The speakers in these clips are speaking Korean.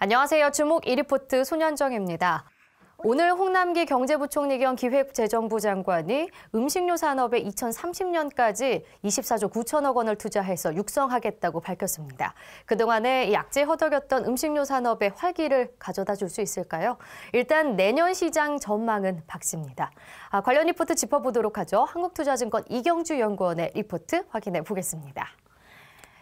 안녕하세요. 주목 이리포트 손현정입니다. 오늘 홍남기 경제부총리 겸 기획재정부 장관이 음식료 산업에 2030년까지 24조 9천억 원을 투자해서 육성하겠다고 밝혔습니다. 그동안에 약재 허덕였던 음식료 산업에 활기를 가져다 줄 수 있을까요? 일단 내년 시장 전망은 박씨니다 아, 관련 리포트 짚어보도록 하죠. 한국투자증권 이경주 연구원의 리포트 확인해 보겠습니다.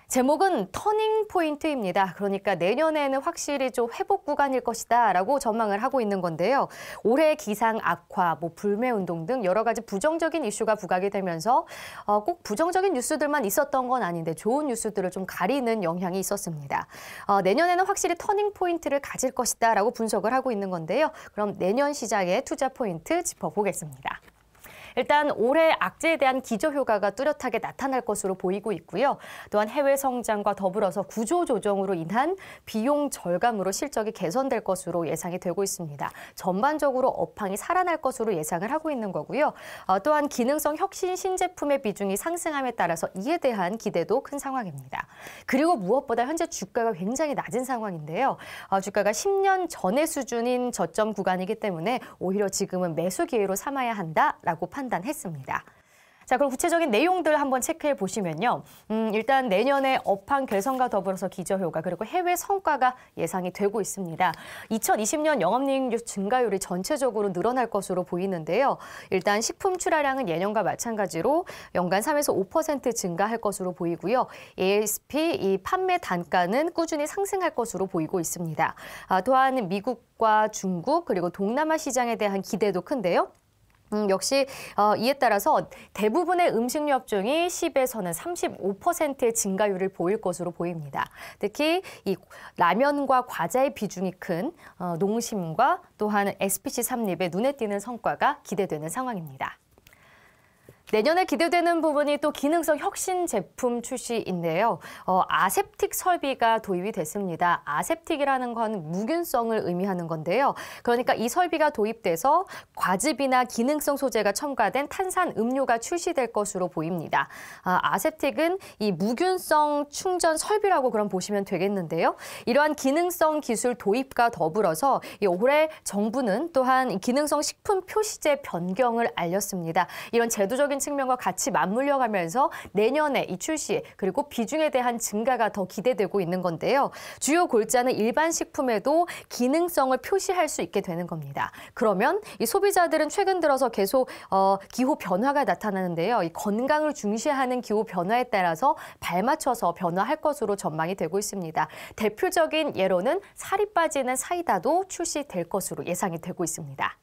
제목은 터닝 포인트입니다. 그러니까 내년에는 확실히 좀 회복 구간일 것이다 라고 전망을 하고 있는 건데요. 올해 기상 악화, 뭐 불매 운동 등 여러 가지 부정적인 이슈가 부각이 되면서 어, 꼭 부정적인 뉴스들만 있었던 건 아닌데 좋은 뉴스들을 좀 가리는 영향이 있었습니다. 어, 내년에는 확실히 터닝 포인트를 가질 것이다 라고 분석을 하고 있는 건데요. 그럼 내년 시장의 투자 포인트 짚어보겠습니다. 일단 올해 악재에 대한 기저 효과가 뚜렷하게 나타날 것으로 보이고 있고요. 또한 해외 성장과 더불어서 구조 조정으로 인한 비용 절감으로 실적이 개선될 것으로 예상이 되고 있습니다. 전반적으로 업황이 살아날 것으로 예상을 하고 있는 거고요. 어, 또한 기능성 혁신 신제품의 비중이 상승함에 따라서 이에 대한 기대도 큰 상황입니다. 그리고 무엇보다 현재 주가가 굉장히 낮은 상황인데요. 어, 주가가 10년 전의 수준인 저점 구간이기 때문에 오히려 지금은 매수 기회로 삼아야 한다라고 판단. 판단했습니다. 자, 그럼 구체적인 내용들 한번 체크해 보시면요. 음, 일단 내년에 업황 개선과 더불어서 기저효과 그리고 해외 성과가 예상이 되고 있습니다. 2020년 영업이익률 증가율이 전체적으로 늘어날 것으로 보이는데요. 일단 식품 출하량은 예년과 마찬가지로 연간 3에서 5% 증가할 것으로 보이고요. ASP 이 판매 단가는 꾸준히 상승할 것으로 보이고 있습니다. 아, 또한 미국과 중국 그리고 동남아 시장에 대한 기대도 큰데요. 음, 역시 어, 이에 따라서 대부분의 음식류 업종이 10에서는 35%의 증가율을 보일 것으로 보입니다. 특히 이 라면과 과자의 비중이 큰 어, 농심과 또한 SPC 삼립의 눈에 띄는 성과가 기대되는 상황입니다. 내년에 기대되는 부분이 또 기능성 혁신 제품 출시인데요. 어, 아세틱 설비가 도입이 됐습니다. 아세틱이라는 건 무균성을 의미하는 건데요. 그러니까 이 설비가 도입돼서 과즙이나 기능성 소재가 첨가된 탄산 음료가 출시될 것으로 보입니다. 아, 아세틱은 이 무균성 충전 설비라고 그럼 보시면 되겠는데요. 이러한 기능성 기술 도입과 더불어서 올해 정부는 또한 기능성 식품 표시제 변경을 알렸습니다. 이런 제도적인 기술적인 측면과 같이 맞물려 가면서 내년에 이 출시 그리고 비중에 대한 증가가 더 기대되고 있는 건데요. 주요 골자는 일반 식품에도 기능성을 표시할 수 있게 되는 겁니다. 그러면 이 소비자들은 최근 들어서 계속 어, 기호 변화가 나타나는데요. 이 건강을 중시하는 기호 변화에 따라서 발맞춰서 변화할 것으로 전망이 되고 있습니다. 대표적인 예로는 살이 빠지는 사이다도 출시될 것으로 예상이 되고 있습니다.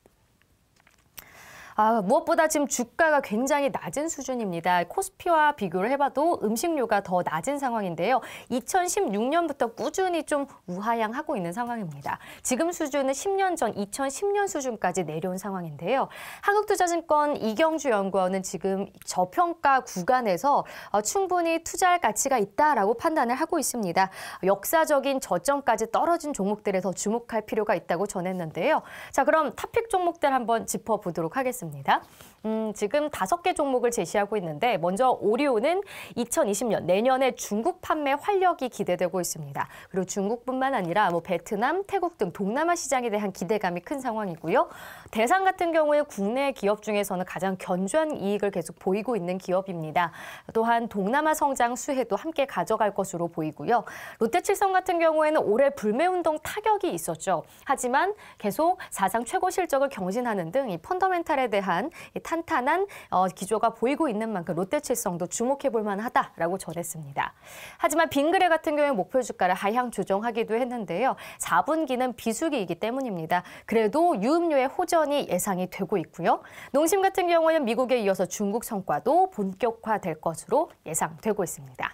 아, 무엇보다 지금 주가가 굉장히 낮은 수준입니다. 코스피와 비교를 해봐도 음식료가 더 낮은 상황인데요. 2016년부터 꾸준히 좀 우하향하고 있는 상황입니다. 지금 수준은 10년 전 2010년 수준까지 내려온 상황인데요. 한국투자증권 이경주 연구원은 지금 저평가 구간에서 어, 충분히 투자할 가치가 있다라고 판단을 하고 있습니다. 역사적인 저점까지 떨어진 종목들에 서 주목할 필요가 있다고 전했는데요. 자, 그럼 탑픽 종목들 한번 짚어보도록 하겠습니다. 나습니다 음, 지금 다섯 개 종목을 제시하고 있는데 먼저 오리오는 2020년 내년에 중국 판매 활력이 기대되고 있습니다. 그리고 중국뿐만 아니라 뭐 베트남, 태국 등 동남아 시장에 대한 기대감이 큰 상황이고요. 대상 같은 경우에 국내 기업 중에서는 가장 견주한 이익을 계속 보이고 있는 기업입니다. 또한 동남아 성장 수혜도 함께 가져갈 것으로 보이고요. 롯데칠성 같은 경우에는 올해 불매운동 타격이 있었죠. 하지만 계속 사상 최고 실적을 경신하는 등 이 펀더멘탈에 대한 탄탄한 어, 기조가 보이고 있는 만큼 롯데칠성도 주목해 볼 만하다라고 전했습니다. 하지만 빙그레 같은 경우에 목표 주가를 하향 조정하기도 했는데요. 4분기는 비수기이기 때문입니다. 그래도 유음료의 호전이 예상이 되고 있고요. 농심 같은 경우에는 미국에 이어서 중국 성과도 본격화될 것으로 예상되고 있습니다.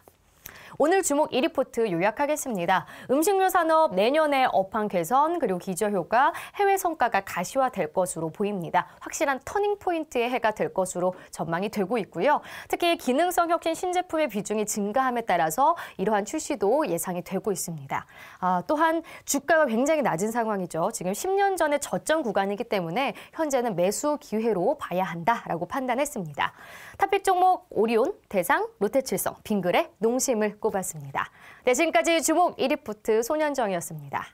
오늘 주목 1리포트 요약하겠습니다. 음식료 산업 내년에 업황 개선 그리고 기저효과 해외 성과가 가시화될 것으로 보입니다. 확실한 터닝포인트의 해가 될 것으로 전망이 되고 있고요. 특히 기능성 혁신 신제품의 비중이 증가함에 따라서 이러한 출시도 예상이 되고 있습니다. 아, 또한 주가가 굉장히 낮은 상황이죠. 지금 10년 전에 저점 구간이기 때문에 현재는 매수 기회로 봐야 한다라고 판단했습니다. 탑픽 종목 오리온, 대상, 롯데칠성, 빙그레, 농심을 꼽았습니다. 네, 지까지 주목 1위포트 소년정이었습니다.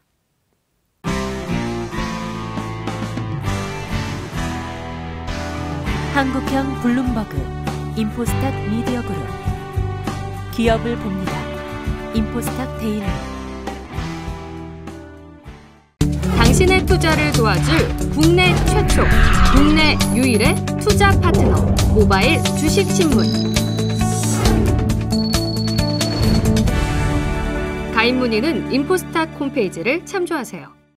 한국형 블룸버그 인포스탁 미디어 그룹 기업을 봅니다. 인포스탁 데일리 당신의 투자를 도와줄 국내 최초, 국내 유일의 투자 파트너 모바일 주식신문 가입 문의는 인포스탁 홈페이지를 참조하세요.